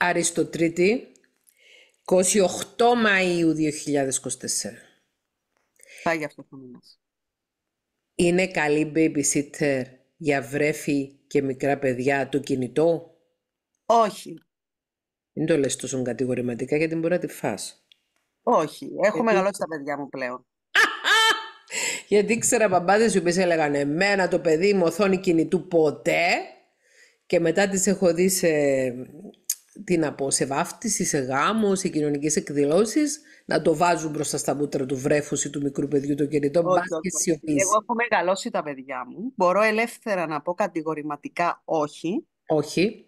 Αριστοτρίτη, 28 Μαΐου 2024. Πάει αυτό το μήνα. Είναι καλή babysitter για βρέφη και μικρά παιδιά το κινητό. Όχι. Μην το λες τόσο κατηγορηματικά γιατί μπορεί να τη φας. Όχι. Έχω γιατί... μεγαλώσει τα παιδιά μου πλέον. γιατί ξέρα μπαμπάδες οι οποίες έλεγαν εμένα το παιδί μου οθόνη κινητού ποτέ και μετά τις έχω δει σε τι να πω, σε βάφτιση, σε γάμο, σε κοινωνικές εκδηλώσεις, να το βάζουν μπροστά στα μούτρα του βρέφους ή του μικρού παιδιού το κινητό, Μπας και σιωπής. Εγώ έχω μεγαλώσει τα παιδιά μου. Μπορώ ελεύθερα να πω κατηγορηματικά όχι. Όχι.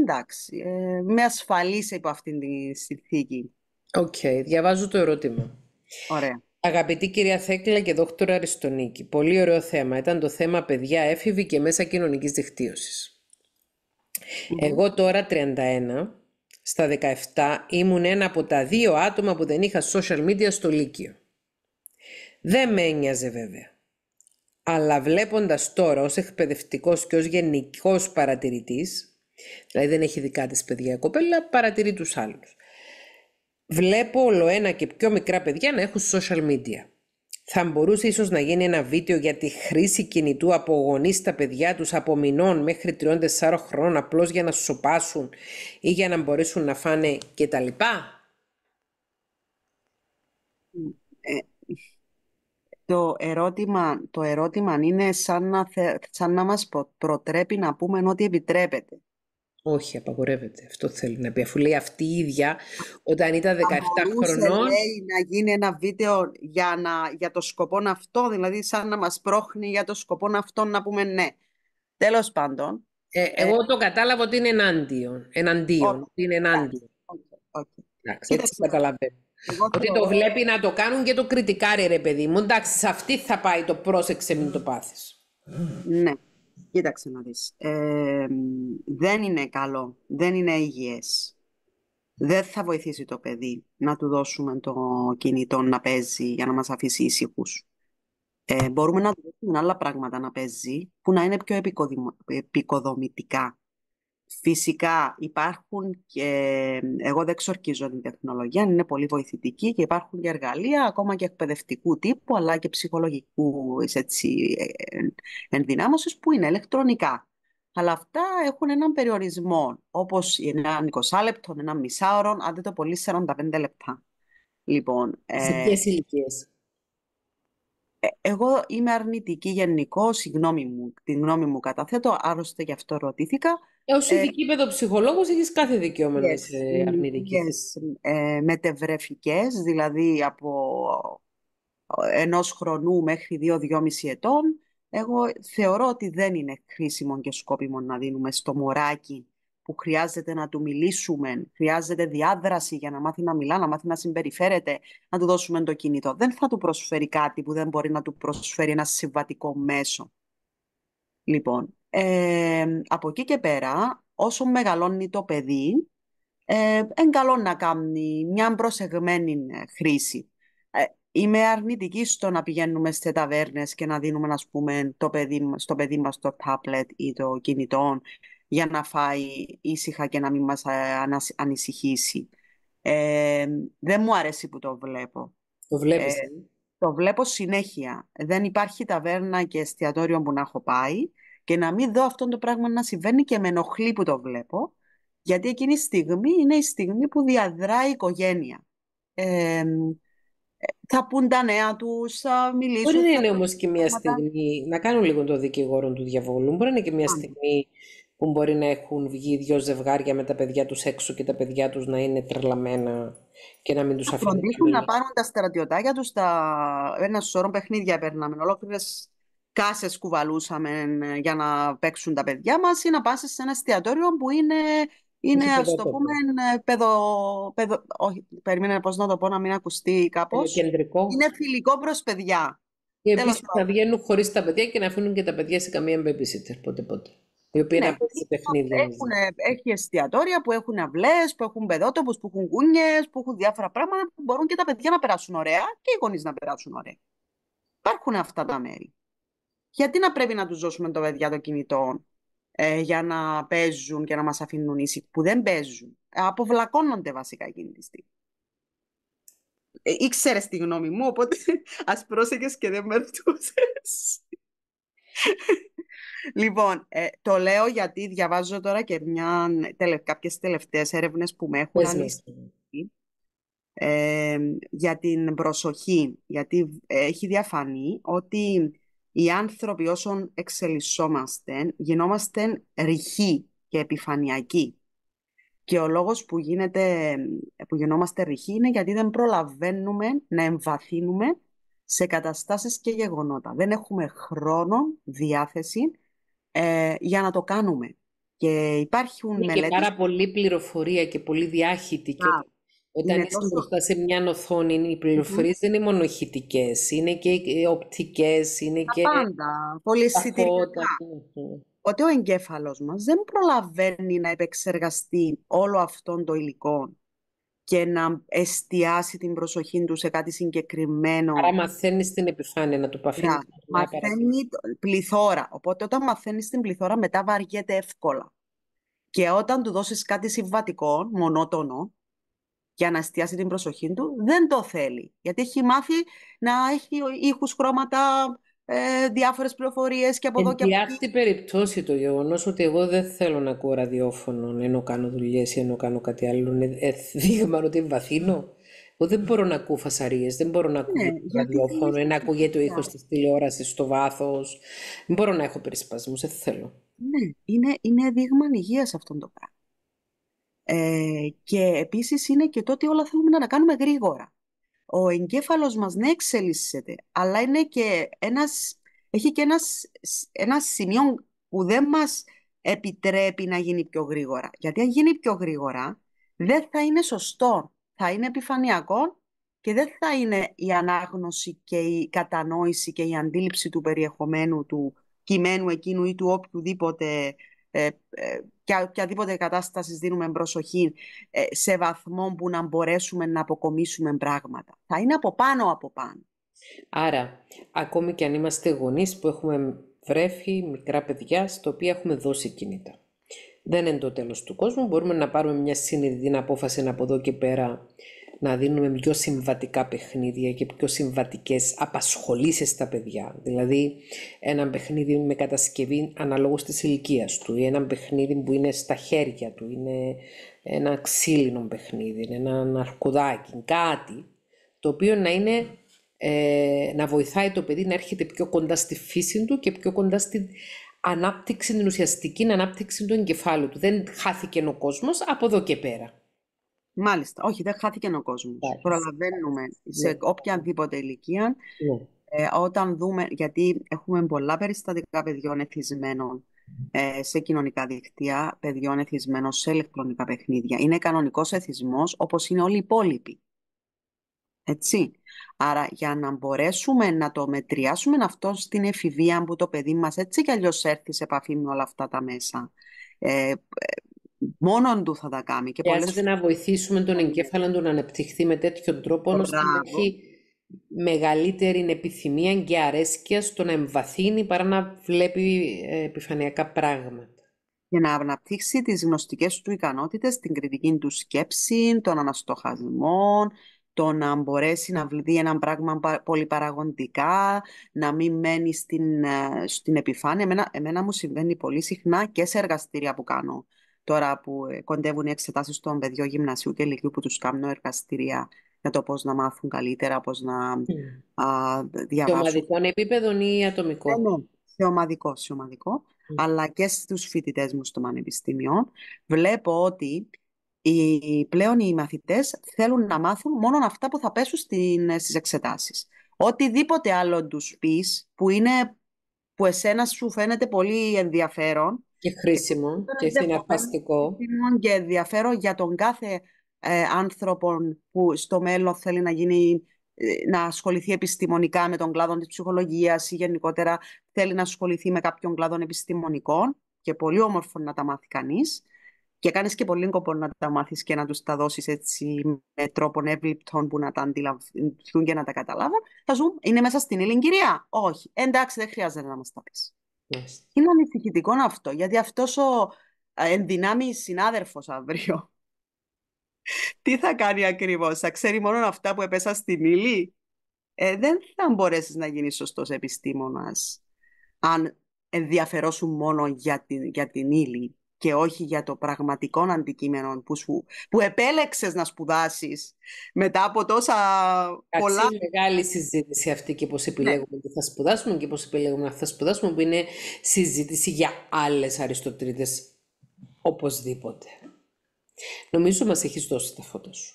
Εντάξει, ε, με ασφαλείς υπό αυτήν τη συνθήκη. Οκ, okay, διαβάζω το ερώτημα. Ωραία. Αγαπητή κυρία Θέκλα και δόκτωρα Αριστονίκη, πολύ ωραίο θέμα. Ήταν το θέμα παιδιά έφηβοι και μέσα κοινωνικής δικτύωσης. Εγώ τώρα 31, στα 17 ήμουν ένα από τα δύο άτομα που δεν είχα social media στο Λύκειο. Δεν με ένοιαζε βέβαια. Αλλά βλέποντας τώρα ως εκπαιδευτικός και ως γενικός παρατηρητής, δηλαδή δεν έχει δικά της παιδιά κοπέλα, παρατηρεί τους άλλους. Βλέπω όλο ένα και πιο μικρά παιδιά να έχουν social media. Θα μπορούσε ίσως να γίνει ένα βίντεο για τη χρήση κινητού από γονείς στα παιδιά τους από μηνών μέχρι 3-4 χρόνων απλώς για να σοπάσουν ή για να μπορέσουν να φάνε κτλ. Ε, το ερώτημα, το ερώτημα είναι σαν να, θε, σαν να μας προτρέπει να πούμε ότι επιτρέπεται. Όχι, απαγορεύεται. Αυτό θέλει να πει. Αφού λέει αυτή η ίδια, όταν ήταν 17 χρονών... λέει να γίνει ένα βίντεο για, να, για το σκοπό αυτό, δηλαδή σαν να μας πρόχνει για το σκοπό αυτό να πούμε ναι. Τέλος πάντων. Ε, ε, εγώ το κατάλαβα ότι είναι ενάντιον. Εναντίον. Είναι ενάντιον. Okay. το Εντάξει, καταλαβαίνω. Ότι το... το βλέπει να το κάνουν και το κριτικάρει, ρε παιδί μου. Εντάξει, σε αυτή θα πάει το πρόσεξε μην το πάθεις. Ναι. Κοίταξε να δεις. δεν είναι καλό, δεν είναι υγιές. Δεν θα βοηθήσει το παιδί να του δώσουμε το κινητό να παίζει για να μας αφήσει ήσυχους. Ε, μπορούμε να του δώσουμε άλλα πράγματα να παίζει που να είναι πιο επικοδομητικά. Φυσικά υπάρχουν και, εγώ δεν ξορκίζω την τεχνολογία, είναι πολύ βοηθητική και υπάρχουν και εργαλεία ακόμα και εκπαιδευτικού τύπου αλλά και ψυχολογικούς έτσι, ε, ενδυνάμωσης που είναι ηλεκτρονικά. Αλλά αυτά έχουν έναν περιορισμό, όπως έναν 20 λεπτό, έναν μισάωρο, αν δεν το πολύ 45 λεπτά. Λοιπόν, ε, Σε ηλικίες. Ε, εγώ είμαι αρνητική γενικό, συγγνώμη μου, την γνώμη μου καταθέτω, άρρωστε γι' αυτό ρωτήθηκα. Ε, ως ε, ειδική παιδοψυχολόγος έχεις κάθε δικαίωμα να είσαι δηλαδη ε, δηλαδή από ενός χρονού μέχρι δύο-δυόμιση ετών, εγώ θεωρώ ότι δεν είναι χρήσιμο και σκόπιμο να δίνουμε στο μωράκι που χρειάζεται να του μιλήσουμε, χρειάζεται διάδραση για να μάθει να μιλά, να μάθει να συμπεριφέρεται, να του δώσουμε το κινητό. Δεν θα του προσφέρει κάτι που δεν μπορεί να του προσφέρει ένα συμβατικό μέσο. Λοιπόν, από εκεί και πέρα, όσο μεγαλώνει το παιδί, ε, καλό να κάνει μια προσεγμένη ε, χρήση. Ε, είμαι αρνητική στο να πηγαίνουμε σε ταβέρνες και να δίνουμε, ας πούμε, το παιδί, στο παιδί μας το tablet ή το κινητό για να φάει ήσυχα και να μην μας ε, ανησυχήσει. δεν μου αρέσει που το βλέπω. Το βλέπεις. Ε, ναι. το βλέπω συνέχεια. Δεν υπάρχει ταβέρνα και εστιατόριο που να έχω πάει και να μην δω αυτό το πράγμα να συμβαίνει και με ενοχλεί που το βλέπω, γιατί εκείνη η στιγμή είναι η στιγμή που διαδράει η οικογένεια. Ε, θα πούν τα νέα τους, θα μιλήσουν. Μπορεί να είναι όμως και μια στιγμή, να κάνουν λίγο το δικηγόρο του διαβόλου. Μπορεί να είναι και μια στιγμή που μπορεί να έχουν βγει δυο ζευγάρια με τα παιδιά τους έξω και τα παιδιά τους να είναι τρελαμένα και να μην τους αφήνουν. φροντίσουν να πάρουν τα στρατιωτάκια τους. τα... ένα σώρο παιχνίδια περνάμε, ολόκληρες Κάσες κουβαλούσαμε ε, για να παίξουν τα παιδιά μας ή να πας σε ένα εστιατόριο που είναι, είναι ας το πούμε, ε, παιδο, παιδο, όχι, περίμενε πώς να το πω να μην ακουστεί κάπως. Είναι φιλικό προς παιδιά. Και επίση θα βγαίνουν χωρίς τα παιδιά και να αφήνουν και τα παιδιά σε καμία babysitter πότε πότε. Η οποία ναι, τι Έχουν, έχει εστιατόρια που έχουν αυλές, που έχουν παιδότοπους, που έχουν κουνιε, που έχουν διάφορα πράγματα που μπορούν και τα παιδιά να περάσουν ωραία και οι γονείς να περάσουν ωραία. Υπάρχουν αυτά τα μέρη γιατί να πρέπει να τους δώσουμε το παιδιά το κινητό ε, για να παίζουν και να μας αφήνουν ήσυχοι, που δεν παίζουν. Αποβλακώνονται βασικά εκείνη τη στιγμή. Ε, ήξερες τη γνώμη μου, οπότε ας πρόσεχες και δεν με ρωτούσες. λοιπόν, ε, το λέω γιατί διαβάζω τώρα και μια, τελε, κάποιες τελευταίες έρευνες που με έχουν ε, για την προσοχή, γιατί έχει διαφανεί ότι οι άνθρωποι όσων εξελισσόμαστε γινόμαστε ρηχοί και επιφανειακοί. Και ο λόγος που, γίνεται, που γινόμαστε ρηχοί είναι γιατί δεν προλαβαίνουμε να εμβαθύνουμε σε καταστάσεις και γεγονότα. Δεν έχουμε χρόνο, διάθεση ε, για να το κάνουμε. Και υπάρχουν είναι μελέτες... και πάρα πολλή πληροφορία και πολύ διάχυτη. Όταν είναι είσαι σε μια οθόνη, οι πληροφορίες δεν είναι μόνο ηχητικές, είναι και ε, οπτικές, είναι τα και. Πάντα. πολύ συντηρητικά. Οπότε ο εγκέφαλος μας δεν προλαβαίνει να επεξεργαστεί όλο αυτό το υλικό και να εστιάσει την προσοχή του σε κάτι συγκεκριμένο. Άρα μαθαίνεις την επιφάνεια να του παφεί. Μαθαίνει πληθώρα. Οπότε όταν μαθαίνεις την πληθώρα, μετά βαριέται εύκολα. Και όταν του δώσεις κάτι συμβατικό, μονότονο, για να εστιάσει την προσοχή του, δεν το θέλει. Γιατί έχει μάθει να έχει ήχους χρώματα, ε, διάφορες πληροφορίες και από εδώ και από εκεί. αυτή περιπτώσει το γεγονός ότι εγώ δεν θέλω να ακούω ραδιόφωνο ενώ κάνω δουλειές ή ενώ κάνω κάτι άλλο, είναι ε, δείγμα ότι βαθύνω. Εγώ δεν μπορώ να ακούω φασαρίες, δεν μπορώ να ναι, ακούω ραδιόφωνο, να ακούγεται ο ήχος της τηλεόρασης στο βάθος. Δεν μπορώ να έχω περισπασμούς, δεν θέλω. Ναι, είναι, είναι δείγμα υγείας αυτό το πράγμα. Ε, και επίσης είναι και το ότι όλα θέλουμε να τα κάνουμε γρήγορα. Ο εγκέφαλος μας ναι εξελίσσεται, αλλά είναι και ένας, έχει και ένας, ένα σημείο που δεν μας επιτρέπει να γίνει πιο γρήγορα. Γιατί αν γίνει πιο γρήγορα, δεν θα είναι σωστό, θα είναι επιφανειακό και δεν θα είναι η ανάγνωση και η κατανόηση και η αντίληψη του περιεχομένου του κειμένου εκείνου ή του οποιοδήποτε ε, ε και οποιαδήποτε κατάστασης δίνουμε προσοχή ε, σε βαθμό που να μπορέσουμε να αποκομίσουμε πράγματα. Θα είναι από πάνω από πάνω. Άρα, ακόμη και αν είμαστε γονείς που έχουμε βρέφη, μικρά παιδιά, στο οποίο έχουμε δώσει κινήτα. Δεν είναι το τέλος του κόσμου, μπορούμε να πάρουμε μια συνειδητή απόφαση από εδώ και πέρα να δίνουμε πιο συμβατικά παιχνίδια και πιο συμβατικές απασχολήσεις στα παιδιά. Δηλαδή ένα παιχνίδι με κατασκευή αναλόγως της ηλικίας του ή ένα παιχνίδι που είναι στα χέρια του, είναι ένα ξύλινο παιχνίδι, ένα αρκουδάκι, κάτι το οποίο να είναι ε, να βοηθάει το παιδί να έρχεται πιο κοντά στη φύση του και πιο κοντά στην ανάπτυξη, την ουσιαστική ανάπτυξη του εγκεφάλου του. Δεν χάθηκε ο κόσμος από εδώ και πέρα. Μάλιστα. Όχι, δεν χάθηκε ο κόσμος. Προλαβαίνουμε yeah. σε οποιαδήποτε ναι. ηλικία. Ναι. Ε, όταν δούμε, γιατί έχουμε πολλά περιστατικά παιδιών εθισμένων ε, σε κοινωνικά δικτύα, παιδιών εθισμένων σε ηλεκτρονικά παιχνίδια. Είναι κανονικός εθισμός, όπως είναι όλοι οι υπόλοιποι. Έτσι. Άρα για να μπορέσουμε να το μετριάσουμε αυτό στην εφηβεία που το παιδί μας έτσι κι αλλιώς έρθει σε επαφή με όλα αυτά τα μέσα. Ε, μόνον του θα τα κάνει. Και να βοηθήσουμε τον εγκέφαλο του να αναπτυχθεί με τέτοιον τρόπο, ώστε να έχει μεγαλύτερη επιθυμία και αρέσκεια στο να εμβαθύνει παρά να βλέπει ε, επιφανειακά πράγματα. Για να αναπτύξει τις γνωστικές του ικανότητες, την κριτική του σκέψη, τον αναστοχασμό, το να μπορέσει να βλέπει ένα πράγμα πολυπαραγοντικά, να μην μένει στην, ε, στην επιφάνεια. Εμένα, εμένα μου συμβαίνει πολύ συχνά και σε εργαστήρια που κάνω τώρα που ε, κοντεύουν οι εξετάσεις των παιδιών γυμνασίου και ηλικίου που τους κάνουν εργαστηρία για το πώς να μάθουν καλύτερα, πώς να α, διαβάσουν. Σε ομαδικό επίπεδο ή ατομικό. Ε, ναι, σε ομαδικό, σε ομαδικό. Αλλά και στους φοιτητές μου στο Πανεπιστήμιο. Βλέπω ότι οι, πλέον οι μαθητές θέλουν να μάθουν μόνο αυτά που θα πέσουν ε, στις εξετάσεις. Οτιδήποτε άλλο τους πεις που είναι που εσένα σου φαίνεται πολύ ενδιαφέρον, και χρήσιμο ε, και συναρπαστικό. Και ενδιαφέρον για τον κάθε ε, άνθρωπο που στο μέλλον θέλει να γίνει ε, να ασχοληθεί επιστημονικά με τον κλάδο της ψυχολογίας ή γενικότερα θέλει να ασχοληθεί με κάποιον κλάδο επιστημονικών και πολύ όμορφο να τα μάθει κανείς. Και κάνεις και πολύ κόπο να τα μάθεις και να τους τα δώσεις έτσι με τρόπον εύληπτον που να τα αντιλαμβάνουν και να τα καταλάβουν. Θα σου είναι μέσα στην ηλικία. Όχι. Ε, εντάξει, δεν χρειάζεται να μας τα πεις. Είναι ανησυχητικό αυτό, γιατί αυτός ο ενδυνάμει συνάδελφος αύριο, τι θα κάνει ακριβώς, θα ξέρει μόνο αυτά που έπεσα στην ύλη. Ε, δεν θα μπορέσεις να γίνεις σωστός επιστήμονας αν ενδιαφερόσουν μόνο για την, για την ύλη και όχι για το πραγματικό αντικείμενο που, σου, που επέλεξες να σπουδάσεις μετά από τόσα πολλά... Είναι μεγάλη συζήτηση αυτή και πώς ναι. επιλέγουμε ναι. τι θα σπουδάσουμε και πώς επιλέγουμε να θα σπουδάσουμε που είναι συζήτηση για άλλες αριστοτρίτες οπωσδήποτε. Νομίζω μας έχεις δώσει τα φώτα σου.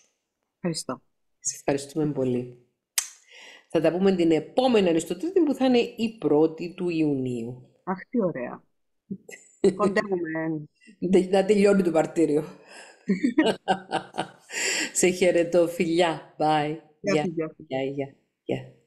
Ευχαριστώ. Σε ευχαριστούμε πολύ. Θα τα πούμε την επόμενη Αριστοτρίτη που θα είναι η 1η του Ιουνίου. Αχ, τι ωραία. Κοντεύουμε να τελειώνει το μαρτύριο. Σε χαιρετώ. Φιλιά. Bye. Γεια. Γεια. Γεια.